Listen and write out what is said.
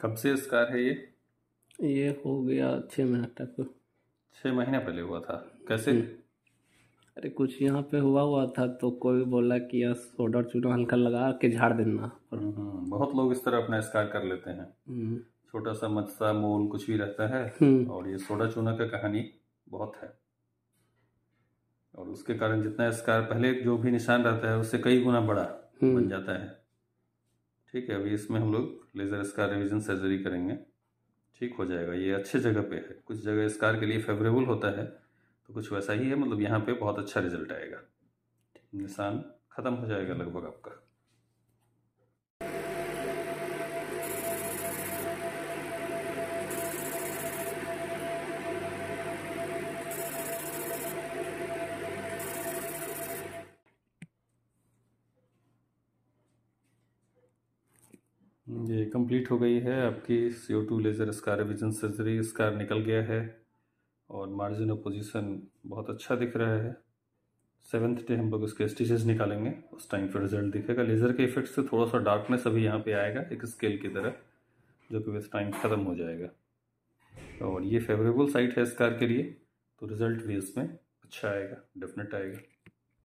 कब से स्कार है ये ये हो गया छः महीना तक छः महीने पहले हुआ था कैसे हम्म। अरे कुछ यहाँ पे हुआ हुआ था तो कोई बोला कि यार सोडा चूना हल्का लगा के झाड़ देना हम्म, हम्म। बहुत लोग इस तरह अपना स्कार कर लेते हैं छोटा सा मच्छा मोल कुछ भी रहता है और ये सोडा चूना का कहानी बहुत है और उसके कारण जितना स्कार पहले जो भी निशान रहता है उससे कई गुना बड़ा बन जाता है ठीक है अभी इसमें हम लोग लेज़र स्कार रिविजन सर्जरी करेंगे ठीक हो जाएगा ये अच्छे जगह पे है कुछ जगह स्कार के लिए फेवरेबल होता है तो कुछ वैसा ही है मतलब यहाँ पे बहुत अच्छा रिजल्ट आएगा निशान ख़त्म हो जाएगा लगभग आपका ये कंप्लीट हो गई है आपकी C O two laser scar revision surgery scar निकल गया है और मार्जिन ऑफ पोजिशन बहुत अच्छा दिख रहा है सेवन्थ डे हम लोग इसके स्टिचेस निकालेंगे उस टाइम पर रिजल्ट दिखेगा लेज़र के इफेक्ट से थोड़ा सा डार्कनेस अभी यहाँ पे आएगा एक स्केल की तरह जो कि विथ टाइम ख़त्म हो जाएगा और ये फेवरेबल साइट है स्कार के लिए तो रिज़ल्ट भी इसमें अच्छा आएगा डेफिनेट आएगा